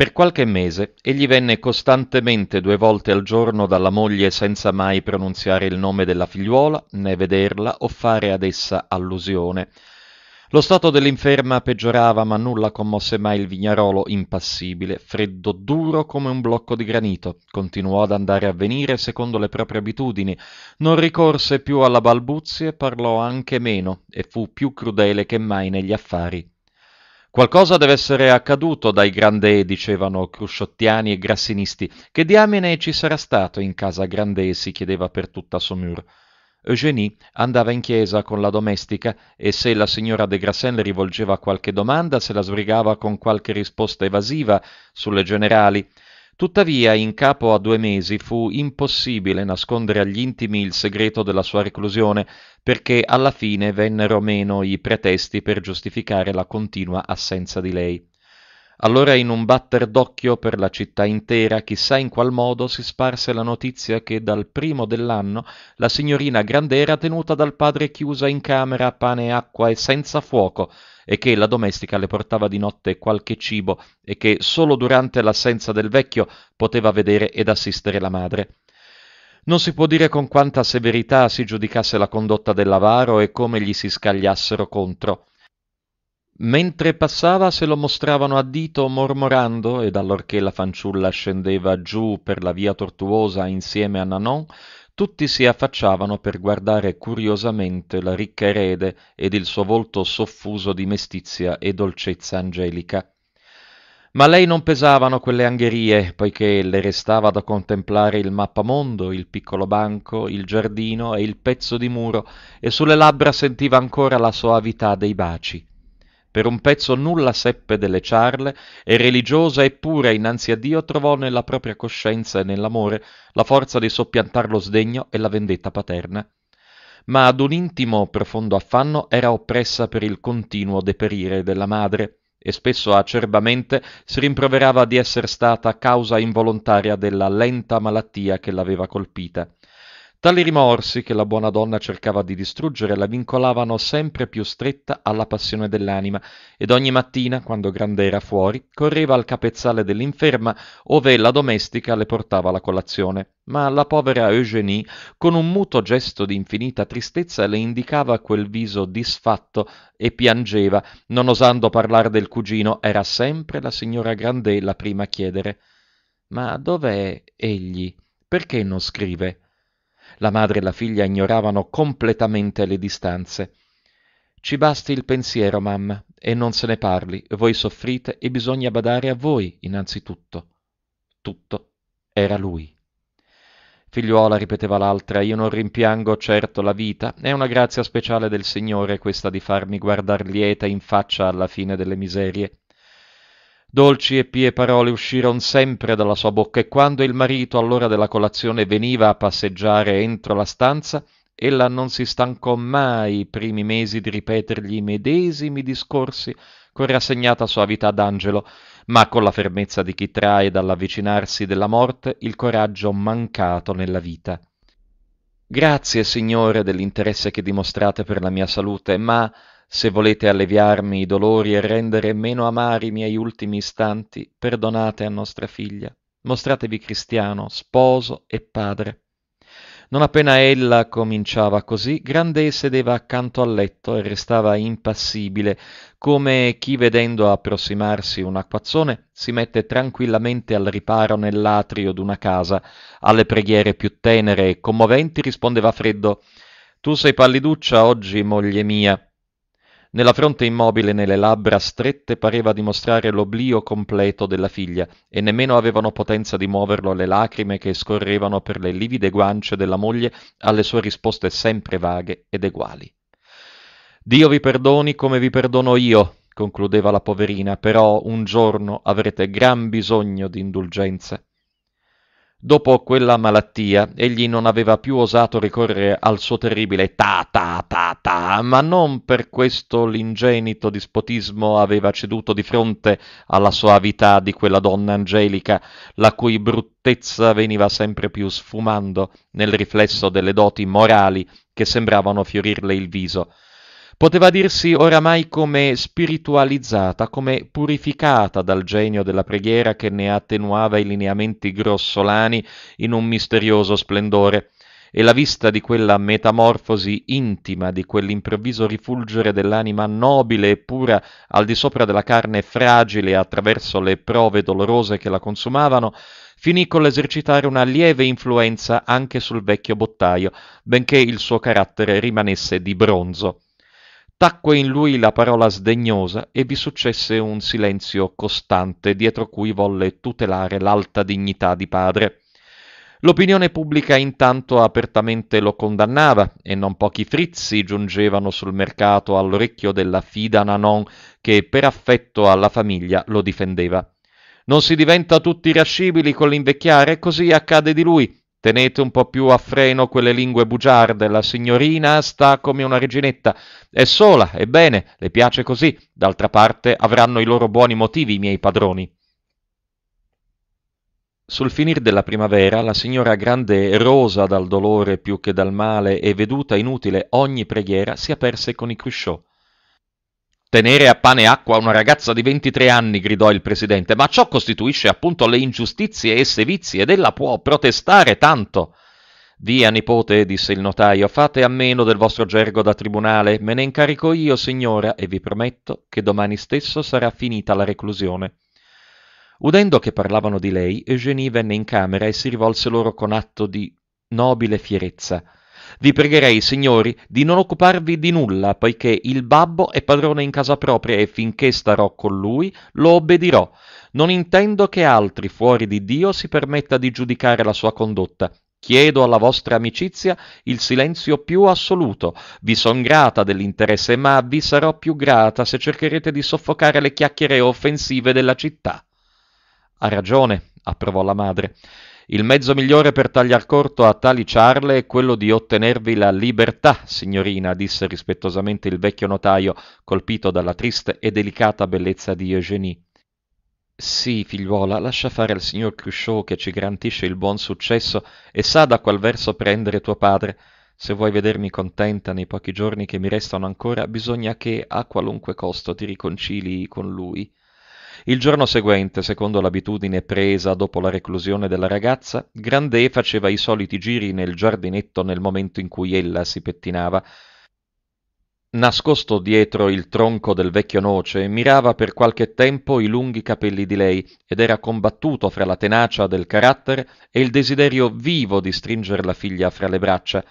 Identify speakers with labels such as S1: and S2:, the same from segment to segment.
S1: Per qualche mese egli venne costantemente due volte al giorno dalla moglie senza mai pronunziare il nome della figliuola, né vederla o fare ad essa allusione. Lo stato dell'inferma peggiorava, ma nulla commosse mai il vignarolo impassibile, freddo duro come un blocco di granito. Continuò ad andare a venire secondo le proprie abitudini, non ricorse più alla balbuzie, parlò anche meno e fu più crudele che mai negli affari Qualcosa deve essere accaduto dai Grandè, dicevano crusciottiani e grassinisti. Che diamine ci sarà stato in casa Grandè? si chiedeva per tutta Saumur. Eugénie andava in chiesa con la domestica e se la signora de Grassen le rivolgeva qualche domanda se la sbrigava con qualche risposta evasiva sulle generali. Tuttavia, in capo a due mesi fu impossibile nascondere agli intimi il segreto della sua reclusione, perché alla fine vennero meno i pretesti per giustificare la continua assenza di lei. Allora in un batter d'occhio per la città intera, chissà in qual modo, si sparse la notizia che dal primo dell'anno la signorina Grande era tenuta dal padre chiusa in camera a pane e acqua e senza fuoco, e che la domestica le portava di notte qualche cibo e che solo durante l'assenza del vecchio poteva vedere ed assistere la madre. Non si può dire con quanta severità si giudicasse la condotta dell'avaro e come gli si scagliassero contro. Mentre passava se lo mostravano a dito mormorando, ed allorché la fanciulla scendeva giù per la via tortuosa insieme a Nanon, tutti si affacciavano per guardare curiosamente la ricca erede ed il suo volto soffuso di mestizia e dolcezza angelica. Ma lei non pesavano quelle angherie, poiché le restava da contemplare il mappamondo, il piccolo banco, il giardino e il pezzo di muro, e sulle labbra sentiva ancora la soavità dei baci per un pezzo nulla seppe delle ciarle e religiosa e pura innanzi a Dio trovò nella propria coscienza e nell'amore la forza di soppiantar lo sdegno e la vendetta paterna. Ma ad un intimo profondo affanno era oppressa per il continuo deperire della madre e spesso acerbamente si rimproverava di essere stata causa involontaria della lenta malattia che l'aveva colpita Tali rimorsi, che la buona donna cercava di distruggere, la vincolavano sempre più stretta alla passione dell'anima, ed ogni mattina, quando Grande era fuori, correva al capezzale dell'inferma, ove la domestica le portava la colazione. Ma la povera Eugenie, con un muto gesto di infinita tristezza, le indicava quel viso disfatto e piangeva, non osando parlare del cugino, era sempre la signora Grande la prima a chiedere. Ma dov'è egli? Perché non scrive? La madre e la figlia ignoravano completamente le distanze. Ci basti il pensiero, mamma, e non se ne parli. Voi soffrite e bisogna badare a voi, innanzitutto. Tutto era lui. Figliuola, ripeteva l'altra, io non rimpiango certo la vita, è una grazia speciale del Signore questa di farmi guardar lieta in faccia alla fine delle miserie. Dolci e pie parole uscirono sempre dalla sua bocca e quando il marito all'ora della colazione veniva a passeggiare entro la stanza, ella non si stancò mai i primi mesi di ripetergli i medesimi discorsi con rassegnata soavità d'angelo, ma con la fermezza di chi trae dall'avvicinarsi della morte il coraggio mancato nella vita. Grazie, Signore, dell'interesse che dimostrate per la mia salute, ma se volete alleviarmi i dolori e rendere meno amari i miei ultimi istanti, perdonate a nostra figlia. Mostratevi cristiano, sposo e padre. Non appena ella cominciava così, Grandet sedeva accanto al letto e restava impassibile, come chi vedendo approssimarsi un acquazzone si mette tranquillamente al riparo nell'atrio d'una casa. Alle preghiere più tenere e commoventi rispondeva freddo Tu sei palliduccia oggi, moglie mia. Nella fronte immobile e nelle labbra strette pareva dimostrare l'oblio completo della figlia, e nemmeno avevano potenza di muoverlo le lacrime che scorrevano per le livide guance della moglie alle sue risposte sempre vaghe ed eguali. Dio vi perdoni come vi perdono io, concludeva la poverina, però un giorno avrete gran bisogno di indulgenza Dopo quella malattia, egli non aveva più osato ricorrere al suo terribile ta ta ta ta, ma non per questo l'ingenito dispotismo aveva ceduto di fronte alla soavità di quella donna angelica, la cui bruttezza veniva sempre più sfumando nel riflesso delle doti morali che sembravano fiorirle il viso poteva dirsi oramai come spiritualizzata, come purificata dal genio della preghiera che ne attenuava i lineamenti grossolani in un misterioso splendore e la vista di quella metamorfosi intima, di quell'improvviso rifulgere dell'anima nobile e pura al di sopra della carne fragile attraverso le prove dolorose che la consumavano, finì con l'esercitare una lieve influenza anche sul vecchio bottaio, benché il suo carattere rimanesse di bronzo tacque in lui la parola sdegnosa e vi successe un silenzio costante dietro cui volle tutelare l'alta dignità di padre. L'opinione pubblica intanto apertamente lo condannava e non pochi frizzi giungevano sul mercato all'orecchio della fida Nanon che per affetto alla famiglia lo difendeva. Non si diventa tutti irascibili con l'invecchiare, così accade di lui. Tenete un po' più a freno quelle lingue bugiarde, la signorina sta come una reginetta, è sola, è bene, le piace così, d'altra parte avranno i loro buoni motivi i miei padroni. Sul finir della primavera, la signora Grande, rosa dal dolore più che dal male e veduta inutile ogni preghiera, si aperse con i Cruchot Tenere a pane e acqua una ragazza di 23 anni, gridò il presidente, ma ciò costituisce appunto le ingiustizie e sevizie ed ella può protestare tanto. Via nipote, disse il notaio, fate a meno del vostro gergo da tribunale, me ne incarico io, signora, e vi prometto che domani stesso sarà finita la reclusione. Udendo che parlavano di lei, Eugenie venne in camera e si rivolse loro con atto di nobile fierezza. Vi pregherei, signori, di non occuparvi di nulla, poiché il babbo è padrone in casa propria e finché starò con lui lo obbedirò. Non intendo che altri fuori di Dio si permetta di giudicare la sua condotta. Chiedo alla vostra amicizia il silenzio più assoluto. Vi son grata dell'interesse, ma vi sarò più grata se cercherete di soffocare le chiacchiere offensive della città. Ha ragione, approvò la madre. Il mezzo migliore per tagliar corto a tali ciarle è quello di ottenervi la libertà, signorina, disse rispettosamente il vecchio notaio, colpito dalla triste e delicata bellezza di Eugenie. Sì, figliuola, lascia fare al signor Cruchot che ci garantisce il buon successo e sa da qual verso prendere tuo padre. Se vuoi vedermi contenta nei pochi giorni che mi restano ancora, bisogna che, a qualunque costo, ti riconcili con lui. Il giorno seguente, secondo l'abitudine presa dopo la reclusione della ragazza, Grandet faceva i soliti giri nel giardinetto nel momento in cui ella si pettinava. Nascosto dietro il tronco del vecchio noce, mirava per qualche tempo i lunghi capelli di lei ed era combattuto fra la tenacia del carattere e il desiderio vivo di stringere la figlia fra le braccia.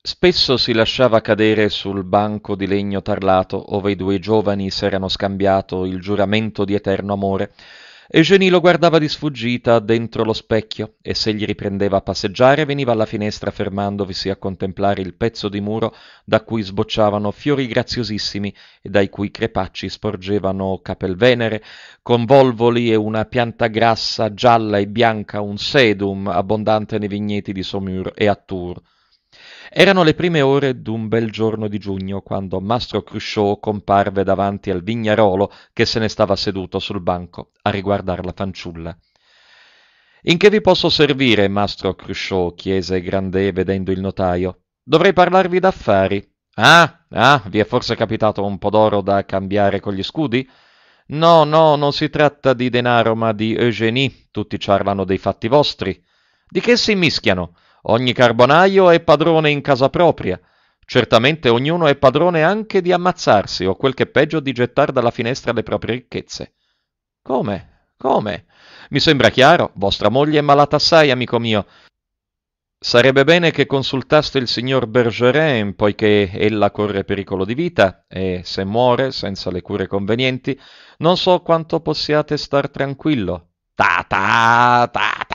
S1: Spesso si lasciava cadere sul banco di legno tarlato, ove i due giovani s'erano scambiato il giuramento di eterno amore, e Genie lo guardava di sfuggita dentro lo specchio, e se gli riprendeva a passeggiare veniva alla finestra fermandovisi a contemplare il pezzo di muro da cui sbocciavano fiori graziosissimi e dai cui crepacci sporgevano capelvenere, convolvoli e una pianta grassa, gialla e bianca, un sedum abbondante nei vigneti di Somur e Attur. Erano le prime ore d'un bel giorno di giugno quando Mastro Cruchot comparve davanti al vignarolo che se ne stava seduto sul banco a riguardare la fanciulla. In che vi posso servire, Mastro Cruchot? chiese Grandè vedendo il notaio. Dovrei parlarvi d'affari. Ah, ah, vi è forse capitato un po' d'oro da cambiare con gli scudi? No, no, non si tratta di denaro, ma di Eugénie. Tutti ciarlano dei fatti vostri. Di che si mischiano? Ogni carbonaio è padrone in casa propria. Certamente ognuno è padrone anche di ammazzarsi o quel che è peggio di gettar dalla finestra le proprie ricchezze. Come? Come? Mi sembra chiaro, vostra moglie è malata assai, amico mio. Sarebbe bene che consultaste il signor Bergerin, poiché ella corre pericolo di vita e se muore senza le cure convenienti, non so quanto possiate star tranquillo. Ta ta ta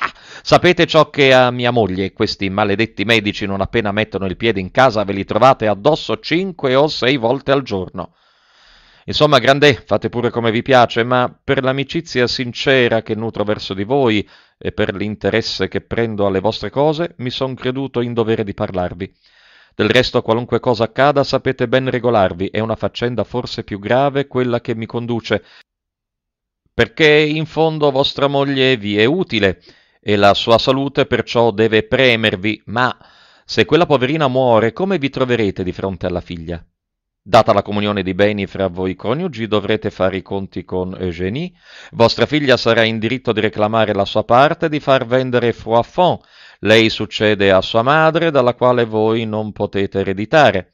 S1: Sapete ciò che a mia moglie questi maledetti medici non appena mettono il piede in casa ve li trovate addosso cinque o sei volte al giorno. Insomma, grandè, fate pure come vi piace, ma per l'amicizia sincera che nutro verso di voi e per l'interesse che prendo alle vostre cose, mi son creduto in dovere di parlarvi. Del resto, qualunque cosa accada, sapete ben regolarvi, è una faccenda forse più grave quella che mi conduce, perché in fondo vostra moglie vi è utile, e la sua salute perciò deve premervi, ma se quella poverina muore, come vi troverete di fronte alla figlia? Data la comunione di beni fra voi coniugi, dovrete fare i conti con Eugénie. Vostra figlia sarà in diritto di reclamare la sua parte e di far vendere Froidfond. Lei succede a sua madre, dalla quale voi non potete ereditare.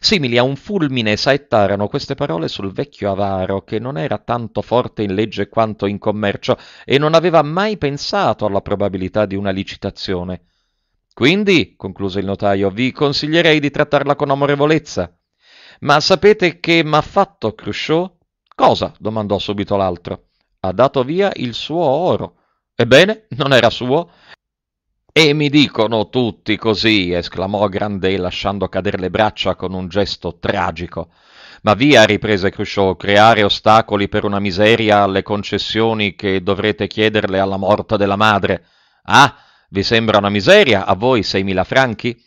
S1: Simili a un fulmine saettarono queste parole sul vecchio avaro, che non era tanto forte in legge quanto in commercio e non aveva mai pensato alla probabilità di una licitazione. Quindi, concluse il notaio, vi consiglierei di trattarla con amorevolezza. Ma sapete che m'ha fatto Cruchot? Cosa? domandò subito l'altro. Ha dato via il suo oro. Ebbene, non era suo? E mi dicono tutti così, esclamò Grandet lasciando cadere le braccia con un gesto tragico. Ma via, riprese Cruchot, creare ostacoli per una miseria alle concessioni che dovrete chiederle alla morte della madre. Ah, vi sembra una miseria? A voi 6.000 franchi?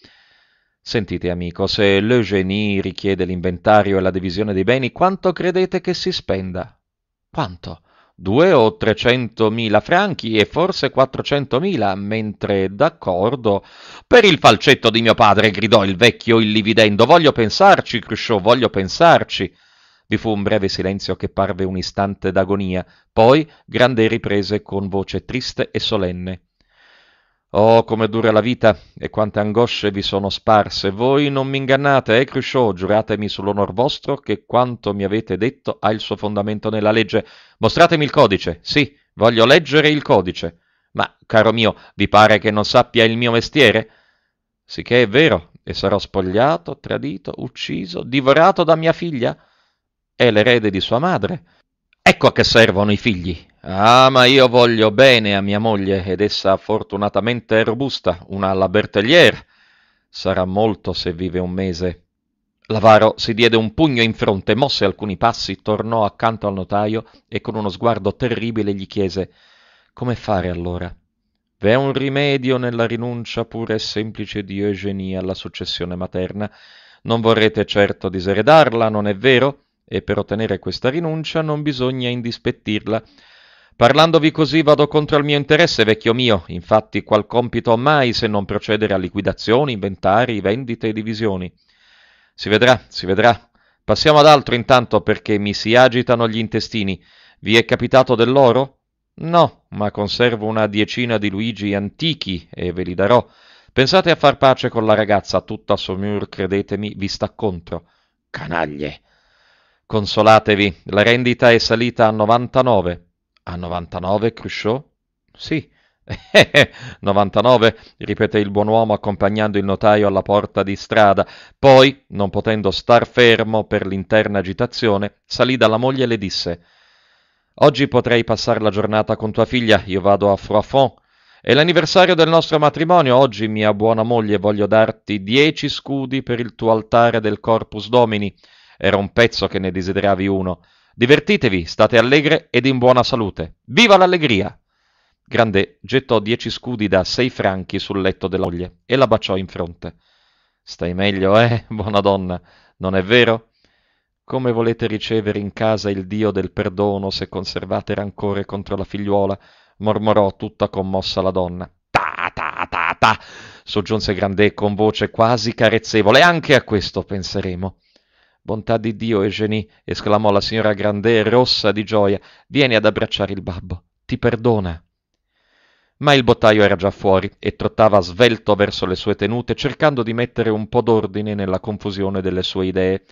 S1: Sentite, amico, se l'Eugénie richiede l'inventario e la divisione dei beni, quanto credete che si spenda? Quanto? 2 o 300 mila franchi e forse 400 mila, mentre d'accordo. Per il falcetto di mio padre, gridò il vecchio illividendo. Voglio pensarci, Cruchot, voglio pensarci. Vi fu un breve silenzio che parve un istante d'agonia, poi grande riprese con voce triste e solenne. Oh, come dura la vita e quante angosce vi sono sparse. Voi non mi ingannate, eh, Cruchot, giuratemi sull'onor vostro che quanto mi avete detto ha il suo fondamento nella legge. Mostratemi il codice, sì, voglio leggere il codice. Ma, caro mio, vi pare che non sappia il mio mestiere? Sicché è vero, e sarò spogliato, tradito, ucciso, divorato da mia figlia? È l'erede di sua madre. Ecco a che servono i figli, Ah, ma io voglio bene a mia moglie ed essa fortunatamente è robusta, una la Bertellier. Sarà molto se vive un mese. L'avaro si diede un pugno in fronte, mosse alcuni passi, tornò accanto al notaio e con uno sguardo terribile gli chiese Come fare allora? V'è un rimedio nella rinuncia pure e semplice di Eugenie alla successione materna. Non vorrete certo diseredarla, non è vero? E per ottenere questa rinuncia non bisogna indispettirla. Parlandovi così vado contro il mio interesse, vecchio mio, infatti qual compito ho mai se non procedere a liquidazioni, inventari, vendite e divisioni? Si vedrà, si vedrà. Passiamo ad altro intanto perché mi si agitano gli intestini. Vi è capitato dell'oro? No, ma conservo una diecina di Luigi antichi e ve li darò. Pensate a far pace con la ragazza, tutta Somur, credetemi, vi sta contro. Canaglie! Consolatevi, la rendita è salita a 99. A 99, Cruchot? Sì. 99, ripete il buon uomo accompagnando il notaio alla porta di strada. Poi, non potendo star fermo per l'interna agitazione, salì dalla moglie e le disse Oggi potrei passare la giornata con tua figlia, io vado a Froidfond. È l'anniversario del nostro matrimonio, oggi mia buona moglie voglio darti dieci scudi per il tuo altare del Corpus Domini. Era un pezzo che ne desideravi uno. Divertitevi, state allegre ed in buona salute. Viva l'allegria! Grande gettò dieci scudi da sei franchi sul letto della moglie e la baciò in fronte. Stai meglio, eh, buona donna, non è vero? Come volete ricevere in casa il Dio del perdono se conservate rancore contro la figliuola? mormorò tutta commossa la donna. Ta ta ta ta! soggiunse Grandè con voce quasi carezzevole. Anche a questo penseremo. Bontà di Dio, Eugenie, esclamò la signora Grandet rossa di gioia, vieni ad abbracciare il babbo, ti perdona. Ma il bottaio era già fuori e trottava svelto verso le sue tenute, cercando di mettere un po' d'ordine nella confusione delle sue idee.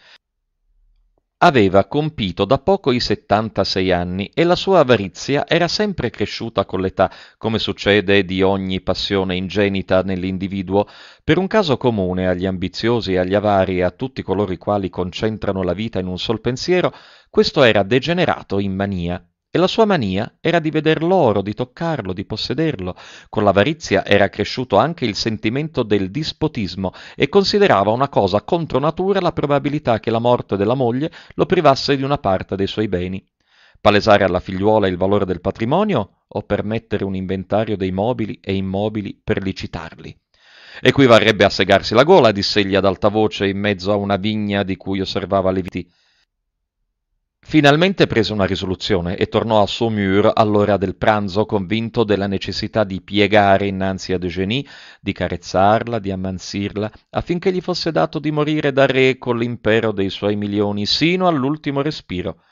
S1: Aveva compito da poco i 76 anni e la sua avarizia era sempre cresciuta con l'età, come succede di ogni passione ingenita nell'individuo, per un caso comune agli ambiziosi, agli avari e a tutti coloro i quali concentrano la vita in un sol pensiero, questo era degenerato in mania. E la sua mania era di veder l'oro, di toccarlo, di possederlo. Con l'avarizia era cresciuto anche il sentimento del dispotismo e considerava una cosa contro natura la probabilità che la morte della moglie lo privasse di una parte dei suoi beni. Palesare alla figliuola il valore del patrimonio o permettere un inventario dei mobili e immobili per licitarli. E qui varrebbe a segarsi la gola, diss'egli ad alta voce in mezzo a una vigna di cui osservava le viti Finalmente prese una risoluzione e tornò a Saumur all'ora del pranzo convinto della necessità di piegare innanzi ad Eugénie, di carezzarla, di ammansirla, affinché gli fosse dato di morire da re con l'impero dei suoi milioni sino all'ultimo respiro.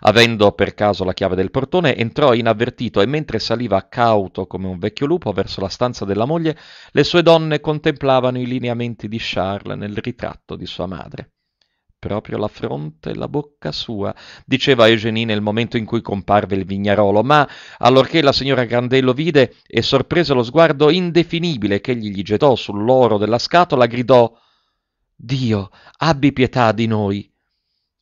S1: Avendo per caso la chiave del portone, entrò inavvertito e mentre saliva cauto come un vecchio lupo verso la stanza della moglie, le sue donne contemplavano i lineamenti di Charles nel ritratto di sua madre proprio la fronte e la bocca sua, diceva Eugenie nel momento in cui comparve il vignarolo, ma allorché la signora Grandello vide e sorprese lo sguardo indefinibile che egli gli gettò sull'oro della scatola, gridò Dio, abbi pietà di noi.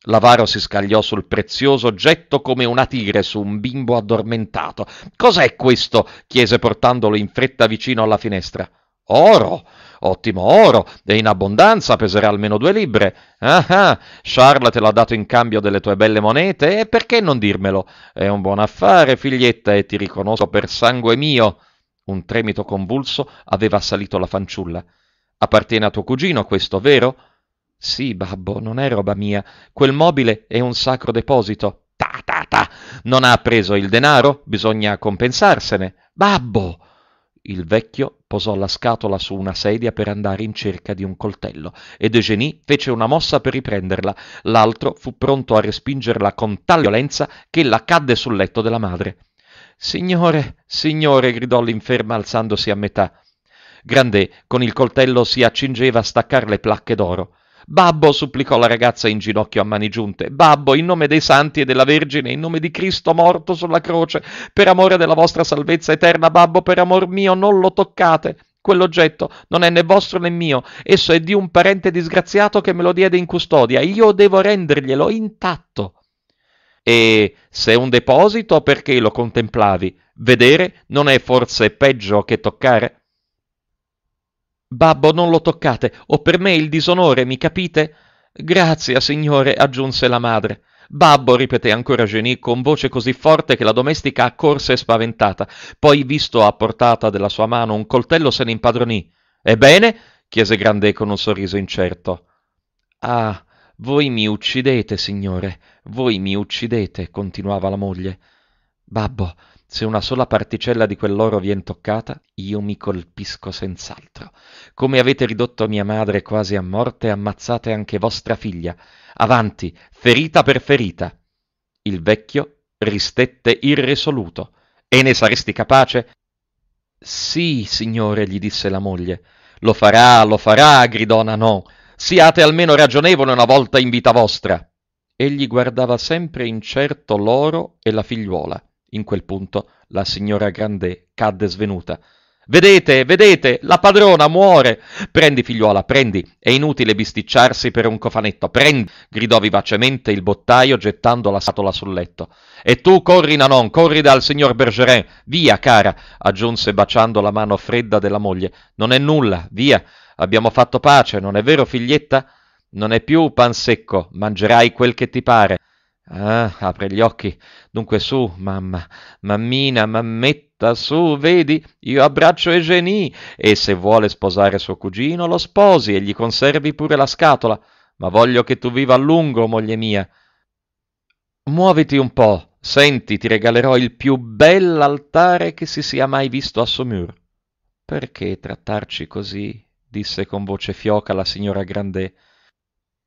S1: L'avaro si scagliò sul prezioso oggetto come una tigre su un bimbo addormentato. Cos'è questo? chiese portandolo in fretta vicino alla finestra. Oro! Ottimo oro, e in abbondanza peserà almeno due libbre. Ah ah, Charles te l'ha dato in cambio delle tue belle monete, e perché non dirmelo? È un buon affare, figlietta, e ti riconosco per sangue mio. Un tremito convulso aveva assalito la fanciulla. Appartiene a tuo cugino questo, vero? Sì, babbo, non è roba mia. Quel mobile è un sacro deposito. Ta ta ta! Non ha preso il denaro? Bisogna compensarsene. Babbo! Il vecchio posò la scatola su una sedia per andare in cerca di un coltello ed Eugenie fece una mossa per riprenderla. L'altro fu pronto a respingerla con tal violenza che la cadde sul letto della madre. Signore, signore, gridò l'inferma alzandosi a metà. Grandet con il coltello si accingeva a staccar le placche d'oro. Babbo, supplicò la ragazza in ginocchio a mani giunte, Babbo, in nome dei santi e della Vergine, in nome di Cristo morto sulla croce, per amore della vostra salvezza eterna, Babbo, per amor mio, non lo toccate. Quell'oggetto non è né vostro né mio, esso è di un parente disgraziato che me lo diede in custodia, io devo renderglielo intatto. E se è un deposito, perché lo contemplavi? Vedere non è forse peggio che toccare? Babbo, non lo toccate, ho per me il disonore, mi capite? Grazia, signore, aggiunse la madre. Babbo, ripeté ancora Genie con voce così forte che la domestica accorse spaventata. Poi, visto a portata della sua mano un coltello, se ne impadronì. Ebbene? chiese Grandè con un sorriso incerto. Ah, voi mi uccidete, signore, voi mi uccidete, continuava la moglie. Babbo, se una sola particella di quell'oro vien toccata, io mi colpisco senz'altro. Come avete ridotto mia madre quasi a morte, ammazzate anche vostra figlia. Avanti, ferita per ferita. Il vecchio ristette irresoluto. E ne saresti capace? Sì, signore, gli disse la moglie. Lo farà, lo farà, gridò Nanò. Siate almeno ragionevole una volta in vita vostra. Egli guardava sempre incerto l'oro e la figliuola. In quel punto la signora Grandet cadde svenuta. Vedete, vedete, la padrona muore! Prendi, figliuola, prendi! È inutile bisticciarsi per un cofanetto, prendi! gridò vivacemente il bottaio gettando la scatola sul letto. E tu corri, Nanon, corri dal signor Bergerin! Via, cara! aggiunse baciando la mano fredda della moglie. Non è nulla, via! Abbiamo fatto pace, non è vero, figlietta? Non è più pan secco, mangerai quel che ti pare. Ah, apre gli occhi. Dunque su, mamma, mammina, mammetta, su, vedi, io abbraccio Eugenie e se vuole sposare suo cugino lo sposi e gli conservi pure la scatola, ma voglio che tu viva a lungo, moglie mia. Muoviti un po', senti, ti regalerò il più bell'altare che si sia mai visto a Saumur. Perché trattarci così? disse con voce fioca la signora Grandet.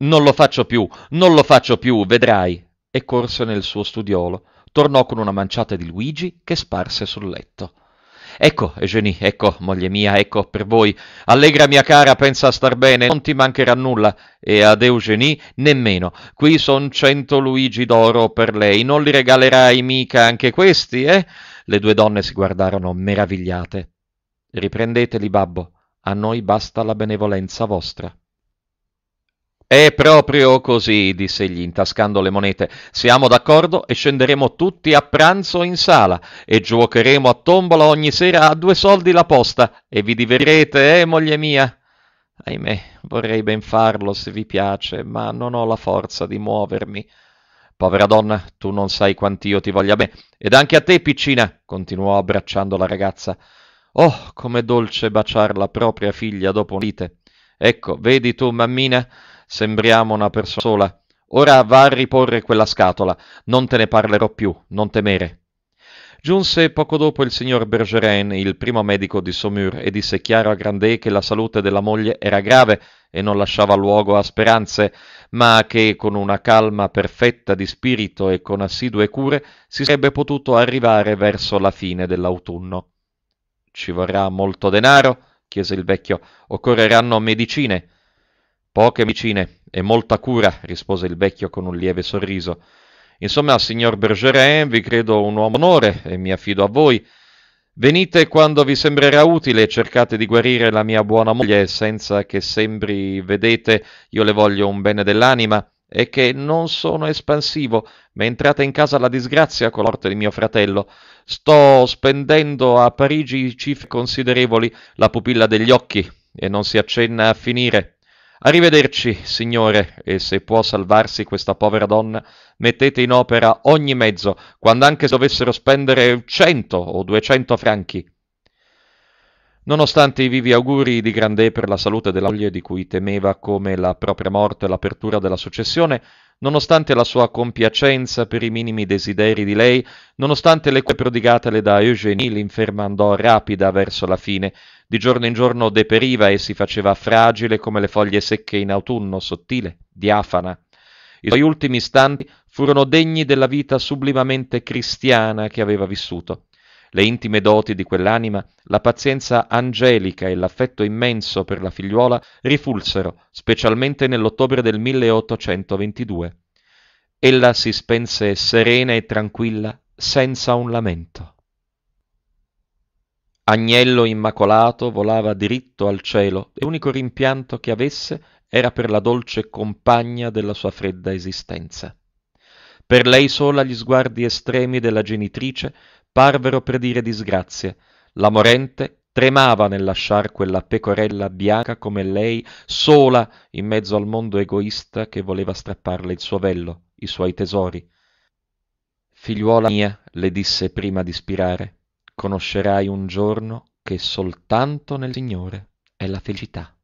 S1: Non lo faccio più, non lo faccio più, vedrai, e corse nel suo studiolo. Tornò con una manciata di Luigi che sparse sul letto. Ecco, Eugenie, ecco, moglie mia, ecco per voi. Allegra mia cara, pensa a star bene, non ti mancherà nulla. E ad Eugenie nemmeno. Qui son cento Luigi d'oro per lei, non li regalerai mica anche questi, eh? Le due donne si guardarono meravigliate. Riprendeteli, babbo, a noi basta la benevolenza vostra. È proprio così, disse egli, intascando le monete. Siamo d'accordo e scenderemo tutti a pranzo in sala e giuocheremo a tombola ogni sera a due soldi la posta e vi diverrete, eh, moglie mia? Ahimè, vorrei ben farlo se vi piace, ma non ho la forza di muovermi. Povera donna, tu non sai quant'io ti voglia bene. Ed anche a te, piccina, continuò abbracciando la ragazza. Oh, com'è dolce baciar la propria figlia dopo un lite. Ecco, vedi tu, mammina, Sembriamo una persona sola. Ora va a riporre quella scatola. Non te ne parlerò più, non temere. Giunse poco dopo il signor Bergerin, il primo medico di Saumur, e disse chiaro a Grandet che la salute della moglie era grave e non lasciava luogo a speranze, ma che con una calma perfetta di spirito e con assidue cure si sarebbe potuto arrivare verso la fine dell'autunno. Ci vorrà molto denaro? chiese il vecchio. Occorreranno medicine. Poche vicine e molta cura, rispose il vecchio con un lieve sorriso. Insomma, signor Bergerin, vi credo un uomo d'onore e mi affido a voi. Venite quando vi sembrerà utile e cercate di guarire la mia buona moglie senza che sembri, vedete, io le voglio un bene dell'anima e che non sono espansivo. M'è entrata in casa la disgrazia con la morte di mio fratello. Sto spendendo a Parigi cifre considerevoli, la pupilla degli occhi e non si accenna a finire. Arrivederci, Signore, e se può salvarsi questa povera donna, mettete in opera ogni mezzo, quando anche dovessero spendere cento o duecento franchi. Nonostante i vivi auguri di Grandé per la salute della moglie, di cui temeva come la propria morte e l'apertura della successione, nonostante la sua compiacenza per i minimi desideri di lei, nonostante le cure prodigatele da Eugénie, l'inferma andò rapida verso la fine, di giorno in giorno deperiva e si faceva fragile come le foglie secche in autunno, sottile, diafana. I suoi ultimi istanti furono degni della vita sublimamente cristiana che aveva vissuto. Le intime doti di quell'anima, la pazienza angelica e l'affetto immenso per la figliuola rifulsero, specialmente nell'ottobre del 1822. Ella si spense serena e tranquilla, senza un lamento. Agnello immacolato volava diritto al cielo e l'unico rimpianto che avesse era per la dolce compagna della sua fredda esistenza. Per lei sola gli sguardi estremi della genitrice parvero predire disgrazie. La morente tremava nel lasciar quella pecorella bianca come lei, sola in mezzo al mondo egoista che voleva strapparle il suo vello, i suoi tesori. Figliuola mia, le disse prima di spirare, Conoscerai un giorno che soltanto nel Signore è la felicità.